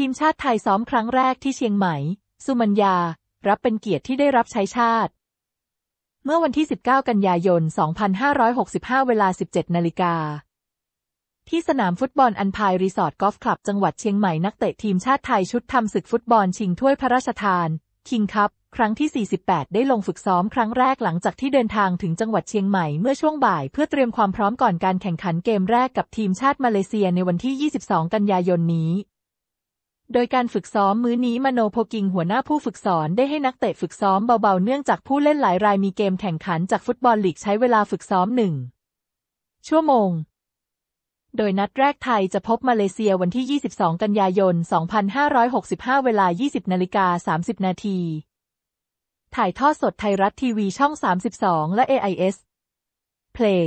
ทีมชาติไทยซ้อมครั้งแรกที่เชียงใหม่ สุมัญญา รับเป็นเกียรติที่ได้รับใช้ชาติ เมื่อวันที่ 19 กันยายน 2565 เวลา 17 นาฬิกา ที่สนามฟุตบอลอันพายรีสอร์ทกอล์ฟคลับ จังหวัดเชียงใหม่ นักเตะทีมชาติไทย ชุดทำศึกฟุตบอลชิงถ้วยพระราชทาน คิงคัพครั้งที่ 48 ได้ลงฝึกซ้อมครั้งแรกหลังจากที่เดินทางถึงจังหวัดเชียงใหม่เมื่อช่วงบ่ายเพื่อเตรียมความพร้อมก่อนการแข่งขันเกมแรกกับทีมชาติมาเลเซียในวันที่ 22 กันยายนนี้โดยการฝึกซ้อมมื้อนี้มโนโพกิงหัวหน้าผู้ฝึกสอนได้ให้นักเตะฝึกซ้อมเบาๆเนื่องจากผู้เล่นหลายรายมีเกมแข่งขันจากฟุตบอลลีกใช้เวลาฝึกซ้อมหนึ่ง ชั่วโมง โดยนัดแรกไทยจะพบมาเลเซียวันที่ 22 กันยายน 2565 เวลา 20 นาฬิกา 30 นาที ถ่ายทอดสดไทยรัฐทีวีช่อง 32 และ AIS Play